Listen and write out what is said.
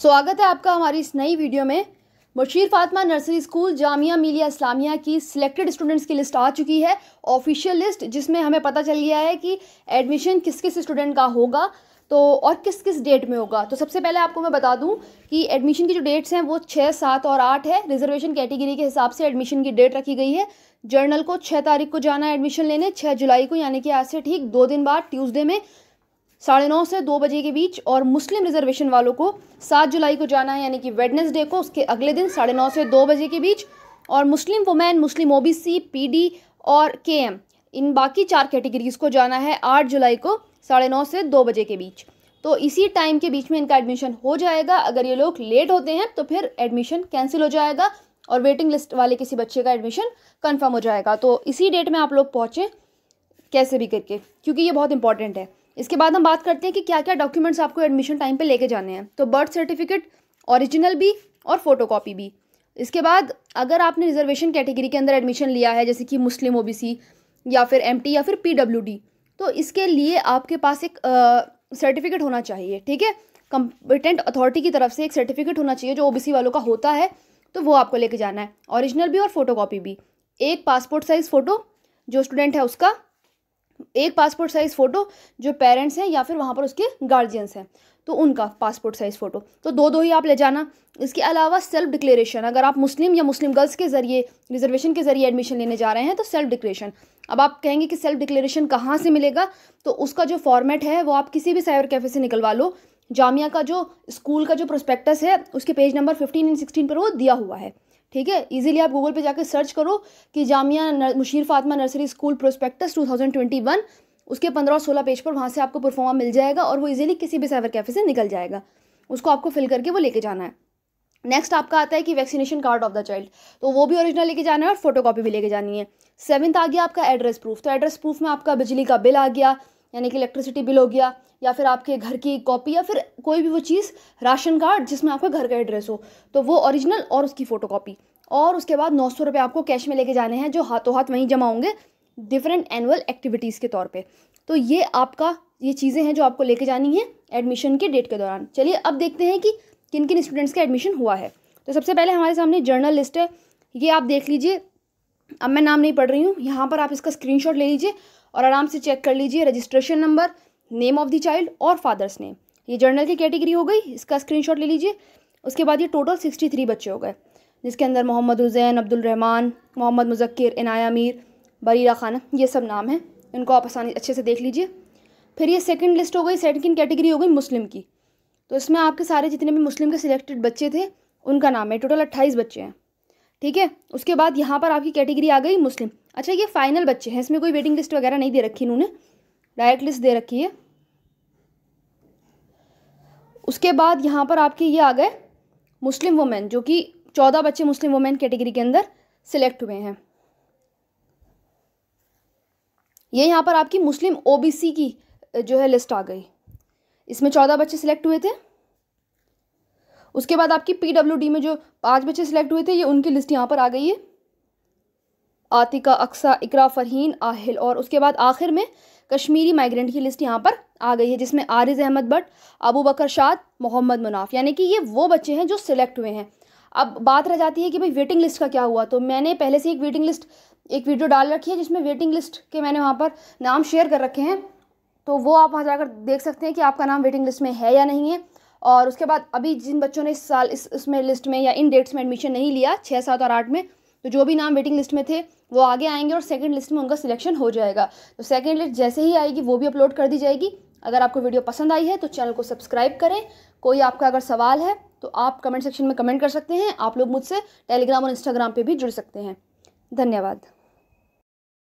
स्वागत है आपका हमारी इस नई वीडियो में मशीर फातमा नर्सरी स्कूल जामिया मिलिया इस्लामिया की सिलेक्टेड स्टूडेंट्स की लिस्ट आ चुकी है ऑफिशियल लिस्ट जिसमें हमें पता चल गया है कि एडमिशन किस किस स्टूडेंट का होगा तो और किस किस डेट में होगा तो सबसे पहले आपको मैं बता दूं कि एडमिशन की जो डेट्स हैं वो छः सात और आठ है रिजर्वेशन कैटेगरी के हिसाब से एडमिशन की डेट रखी गई है जर्नल को छः तारीख को जाना है एडमिशन लेने छः जुलाई को यानी कि आज से ठीक दो दिन बाद ट्यूसडे में साढ़े नौ से दो बजे के बीच और मुस्लिम रिजर्वेशन वालों को सात जुलाई को जाना है यानी कि वेडनेसडे को उसके अगले दिन साढ़े नौ से दो बजे के बीच और Muslim women Muslim OBC PD और केएम इन बाकी चार कैटेगरीज़ को जाना है आठ जुलाई को साढ़े नौ से दो बजे के बीच तो इसी टाइम के बीच में इनका एडमिशन हो जाएगा अगर ये लोग लेट होते हैं तो फिर एडमिशन कैंसिल हो जाएगा और वेटिंग लिस्ट वाले किसी बच्चे का एडमिशन कन्फर्म हो जाएगा तो इसी डेट में आप लोग पहुँचें कैसे भी करके क्योंकि ये बहुत इंपॉर्टेंट है इसके बाद हम बात करते हैं कि क्या क्या डॉक्यूमेंट्स आपको एडमिशन टाइम पे लेके जाने हैं तो बर्थ सर्टिफिकेट ओरिजिनल भी और फोटोकॉपी भी इसके बाद अगर आपने रिजर्वेशन कैटेगरी के अंदर एडमिशन लिया है जैसे कि मुस्लिम ओ या फिर एम या फिर पी तो इसके लिए आपके पास एक सर्टिफिकेट होना चाहिए ठीक है कंपिटेंट अथॉरिटी की तरफ से एक सर्टिफिकेट होना चाहिए जो ओबीसी वालों का होता है तो वो आपको लेके जाना है ओरिजिनल भी और फोटोकॉपी भी एक पासपोर्ट साइज़ फ़ोटो जो स्टूडेंट है उसका एक पासपोर्ट साइज़ फ़ोटो जो पेरेंट्स हैं या फिर वहाँ पर उसके गार्जियंस हैं तो उनका पासपोर्ट साइज़ फ़ोटो तो दो दो ही आप ले जाना इसके अलावा सेल्फ डिक्लेरेशन अगर आप मुस्लिम या मुस्लिम गर्ल्स के ज़रिए रिजर्वेशन के ज़रिए एडमिशन लेने जा रहे हैं तो सेल्फ डिक्लेरेशन अब आप कहेंगे कि सेल्फ डिक्लेरेशन कहाँ से मिलेगा तो उसका जो फॉर्मेट है वो आप किसी भी साइबर कैफ़े से निकलवा लो जामिया का जो स्कूल का जो प्रोस्पेक्टस है उसके page number fifteen and sixteen पर वो दिया हुआ है ठीक है इजीली आप गूगल पे जाकर सर्च करो कि Jamia Mushir Fatma nursery school prospectus 2021 उसके पंद्रह और सोलह पेज पर वहाँ से आपको परफॉर्मा मिल जाएगा और वो इजीली किसी भी साइबर कैफ़े से निकल जाएगा उसको आपको फिल करके वो लेके जाना है नेक्स्ट आपका आता है कि vaccination card of the child तो वो भी ओरिजिनल लेके जाना है और फोटो कॉपी भी लेके जानी है सेवन्थ आ गया आपका एड्रेस प्रूफ तो एड्रेस प्रूफ में आपका बिजली का बिल आ गया यानी कि इलेक्ट्रिसिटी बिल हो गया या फिर आपके घर की कॉपी या फिर कोई भी वो चीज़ राशन कार्ड जिसमें आपका घर का एड्रेस हो तो वो ओरिजिनल और उसकी फ़ोटोकॉपी और उसके बाद नौ सौ रुपये आपको कैश में लेके जाने हैं जो हाथों हाथ वहीं जमा होंगे डिफरेंट एनुअल एक्टिविटीज़ के तौर पर तो ये आपका ये चीज़ें हैं जो आपको लेके जानी है एडमिशन के डेट के दौरान चलिए अब देखते हैं कि किन किन स्टूडेंट्स का एडमिशन हुआ है तो सबसे पहले हमारे सामने जर्नल लिस्ट है ये आप देख लीजिए अब मैं नाम नहीं पढ़ रही हूँ यहाँ पर आप इसका स्क्रीनशॉट ले लीजिए और आराम से चेक कर लीजिए registration number name of the child और फादर्स नेम ये जर्नल की कैटेगरी हो गई इसका स्क्रीन ले लीजिए उसके बाद ये टोटल सिक्सटी थ्री बच्चे हो गए जिसके अंदर मोहम्मद हुसैन अब्दुल रहमान मोहम्मद मुजक्र इनाया मीर बरीरा खाना ये सब नाम हैं इनको आप आसानी अच्छे से देख लीजिए फिर ये सेकंड लिस्ट हो गई सेकंड कैटेगरी हो गई मुस्लिम की तो इसमें आपके सारे जितने भी मुस्लिम के सिलेक्टेड बच्चे थे उनका नाम है टोटल अट्ठाईस बच्चे हैं ठीक है उसके बाद यहाँ पर आपकी कैटेगरी आ गई मुस्लिम अच्छा ये फाइनल बच्चे हैं इसमें कोई वेटिंग लिस्ट वगैरह नहीं दे रखी इन्होंने डायरेक्ट लिस्ट दे रखी है उसके बाद यहाँ पर आपके ये आ गए मुस्लिम वुमेन जो कि चौदह बच्चे मुस्लिम वुमेन कैटेगरी के अंदर सिलेक्ट हुए हैं ये यहाँ पर आपकी मुस्लिम ओबीसी की जो है लिस्ट आ गई इसमें चौदह बच्चे सिलेक्ट हुए थे उसके बाद आपकी पी में जो पाँच बच्चे सिलेक्ट हुए थे ये उनकी लिस्ट यहाँ पर आ गई है आतिका अक्सा इकरा फरहीन आहिल और उसके बाद आखिर में कश्मीरी माइग्रेंट की लिस्ट यहाँ पर आ गई है जिसमें आरिज अहमद भट्ट अबू बकर शाद मोहम्मद मुनाफ यानी कि ये वो बच्चे हैं जो सिलेक्ट हुए हैं अब बात रह जाती है कि भाई वेटिंग लिस्ट का क्या हुआ तो मैंने पहले से एक वेटिंग लिस्ट एक वीडियो डाल रखी है जिसमें वेटिंग लिस्ट के मैंने वहाँ पर नाम शेयर कर रखे हैं तो वो आप वहाँ जाकर देख सकते हैं कि आपका नाम वेटिंग लिस्ट में है या नहीं है और उसके बाद अभी जिन बच्चों ने इस साल इस उसमें लिस्ट में या इन डेट्स में एडमिशन नहीं लिया छः सात और आठ में तो जो भी नाम वेटिंग लिस्ट में थे वो आगे आएंगे और सेकंड लिस्ट में उनका सिलेक्शन हो जाएगा तो सेकंड लिस्ट जैसे ही आएगी वो भी अपलोड कर दी जाएगी अगर आपको वीडियो पसंद आई है तो चैनल को सब्सक्राइब करें कोई आपका अगर सवाल है तो आप कमेंट सेक्शन में कमेंट कर सकते हैं आप लोग मुझसे टेलीग्राम और इंस्टाग्राम पर भी जुड़ सकते हैं धन्यवाद